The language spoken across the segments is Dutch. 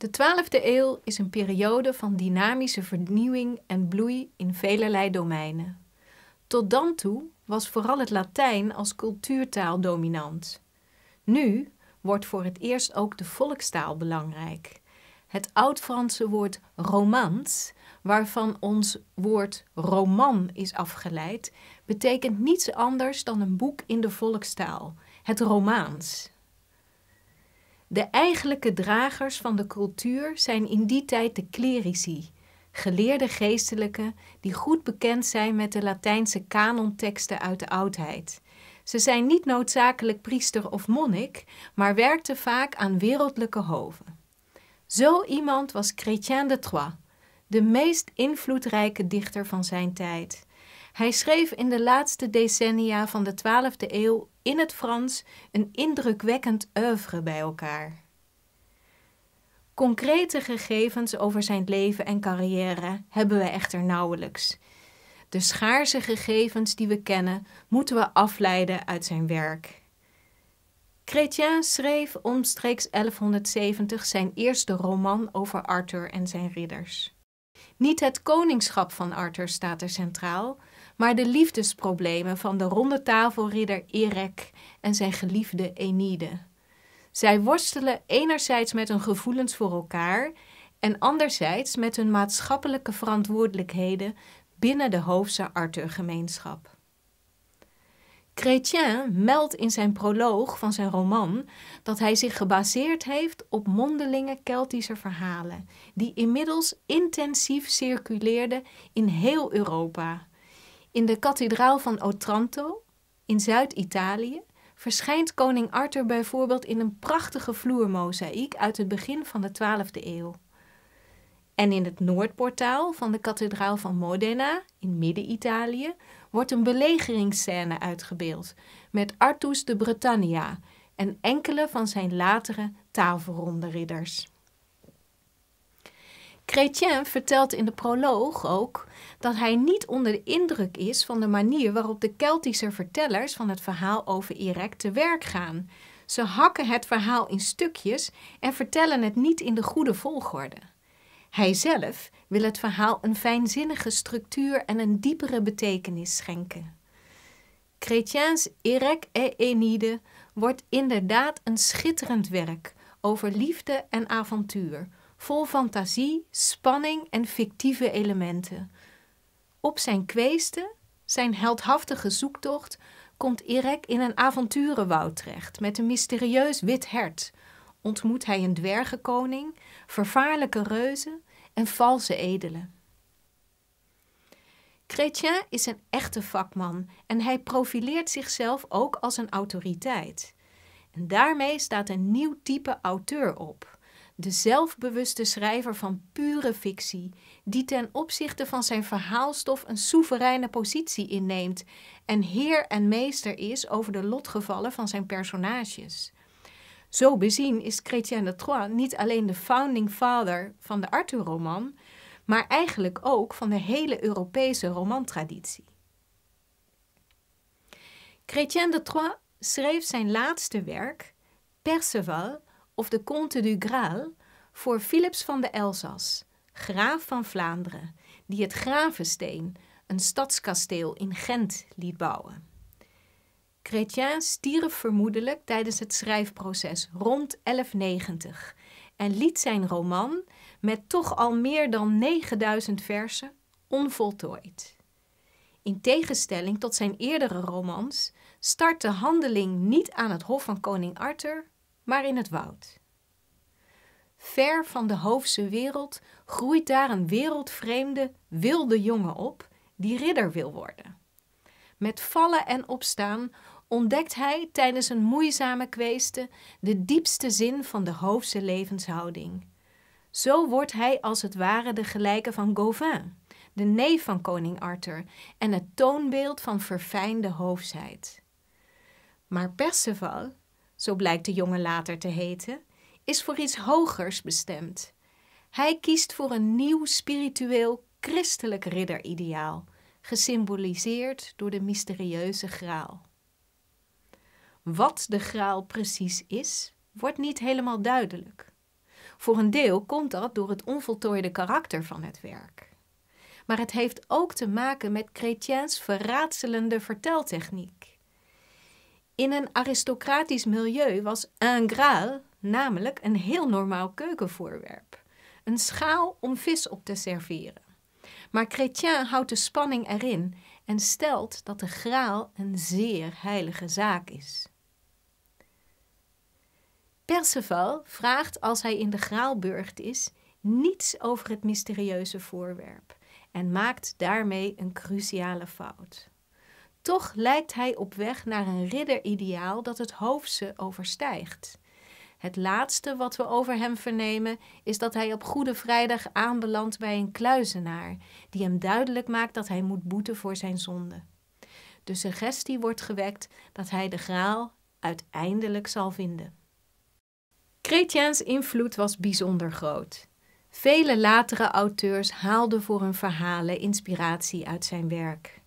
De 12e eeuw is een periode van dynamische vernieuwing en bloei in velerlei domeinen. Tot dan toe was vooral het Latijn als cultuurtaal dominant. Nu wordt voor het eerst ook de volkstaal belangrijk. Het Oud-Franse woord romans, waarvan ons woord roman is afgeleid, betekent niets anders dan een boek in de volkstaal, het Romaans. De eigenlijke dragers van de cultuur zijn in die tijd de clerici, geleerde geestelijken die goed bekend zijn met de Latijnse kanonteksten uit de oudheid. Ze zijn niet noodzakelijk priester of monnik, maar werkten vaak aan wereldlijke hoven. Zo iemand was Chrétien de Troyes, de meest invloedrijke dichter van zijn tijd. Hij schreef in de laatste decennia van de 12e eeuw in het Frans een indrukwekkend oeuvre bij elkaar. Concrete gegevens over zijn leven en carrière hebben we echter nauwelijks. De schaarse gegevens die we kennen, moeten we afleiden uit zijn werk. Chrétien schreef omstreeks 1170 zijn eerste roman over Arthur en zijn ridders. Niet het koningschap van Arthur staat er centraal, maar de liefdesproblemen van de ronde tafelridder Erek en zijn geliefde Enide. Zij worstelen enerzijds met hun gevoelens voor elkaar en anderzijds met hun maatschappelijke verantwoordelijkheden binnen de Hoofdse Arthurgemeenschap. Chrétien meldt in zijn proloog van zijn roman dat hij zich gebaseerd heeft op mondelinge Keltische verhalen, die inmiddels intensief circuleerden in heel Europa in de kathedraal van Otranto in Zuid-Italië verschijnt koning Arthur bijvoorbeeld in een prachtige vloermozaïek uit het begin van de 12e eeuw. En in het noordportaal van de kathedraal van Modena in Midden-Italië wordt een belegeringsscène uitgebeeld met Artus de Britannia en enkele van zijn latere tafelronde ridders. Chrétien vertelt in de proloog ook dat hij niet onder de indruk is van de manier waarop de Keltische vertellers van het verhaal over Erek te werk gaan. Ze hakken het verhaal in stukjes en vertellen het niet in de goede volgorde. Hij zelf wil het verhaal een fijnzinnige structuur en een diepere betekenis schenken. Chrétiens Erek en Enide wordt inderdaad een schitterend werk over liefde en avontuur vol fantasie, spanning en fictieve elementen. Op zijn kweesten, zijn heldhaftige zoektocht, komt Erek in een avonturenwoud terecht met een mysterieus wit hert. Ontmoet hij een dwergenkoning, vervaarlijke reuzen en valse edelen. Chrétien is een echte vakman en hij profileert zichzelf ook als een autoriteit. En daarmee staat een nieuw type auteur op de zelfbewuste schrijver van pure fictie, die ten opzichte van zijn verhaalstof een soevereine positie inneemt en heer en meester is over de lotgevallen van zijn personages. Zo bezien is Chrétien de Troyes niet alleen de founding father van de Arthur-roman, maar eigenlijk ook van de hele Europese romantraditie. Chrétien de Troyes schreef zijn laatste werk, Perceval, of de Comte du Graal voor Philips van de Elzas, graaf van Vlaanderen, die het Gravensteen, een stadskasteel in Gent, liet bouwen. Chrétien stierf vermoedelijk tijdens het schrijfproces rond 1190 en liet zijn roman met toch al meer dan 9000 versen onvoltooid. In tegenstelling tot zijn eerdere romans start de handeling niet aan het hof van koning Arthur, maar in het woud. Ver van de hoofse wereld groeit daar een wereldvreemde, wilde jongen op die ridder wil worden. Met vallen en opstaan ontdekt hij tijdens een moeizame kweeste de diepste zin van de hoofse levenshouding. Zo wordt hij als het ware de gelijke van Gauvin, de neef van koning Arthur en het toonbeeld van verfijnde hoofsheid. Maar Perceval, zo blijkt de jongen later te heten, is voor iets hogers bestemd. Hij kiest voor een nieuw spiritueel christelijk ridderideaal, gesymboliseerd door de mysterieuze graal. Wat de graal precies is, wordt niet helemaal duidelijk. Voor een deel komt dat door het onvoltooide karakter van het werk. Maar het heeft ook te maken met Chrétiens verraadselende verteltechniek. In een aristocratisch milieu was un graal namelijk een heel normaal keukenvoorwerp. Een schaal om vis op te serveren. Maar Chrétien houdt de spanning erin en stelt dat de graal een zeer heilige zaak is. Perceval vraagt als hij in de graalburgt is niets over het mysterieuze voorwerp en maakt daarmee een cruciale fout. Toch lijkt hij op weg naar een ridderideaal dat het hoofdse overstijgt. Het laatste wat we over hem vernemen is dat hij op Goede Vrijdag aanbelandt bij een kluizenaar, die hem duidelijk maakt dat hij moet boeten voor zijn zonde. De suggestie wordt gewekt dat hij de graal uiteindelijk zal vinden. Chrétiens invloed was bijzonder groot. Vele latere auteurs haalden voor hun verhalen inspiratie uit zijn werk.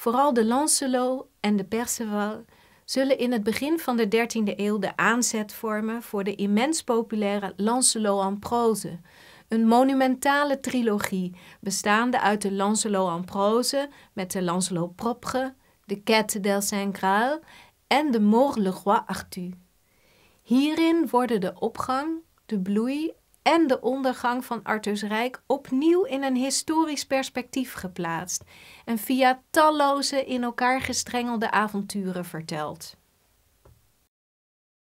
Vooral de Lancelot en de Perceval zullen in het begin van de 13e eeuw de aanzet vormen voor de immens populaire Lancelot en prose, een monumentale trilogie bestaande uit de Lancelot en prose met de Lancelot propre, de Quête del Saint Graal en de Mort le Roi Arthur. Hierin worden de opgang, de bloei en de ondergang van Arthurs Rijk opnieuw in een historisch perspectief geplaatst en via talloze in elkaar gestrengelde avonturen verteld.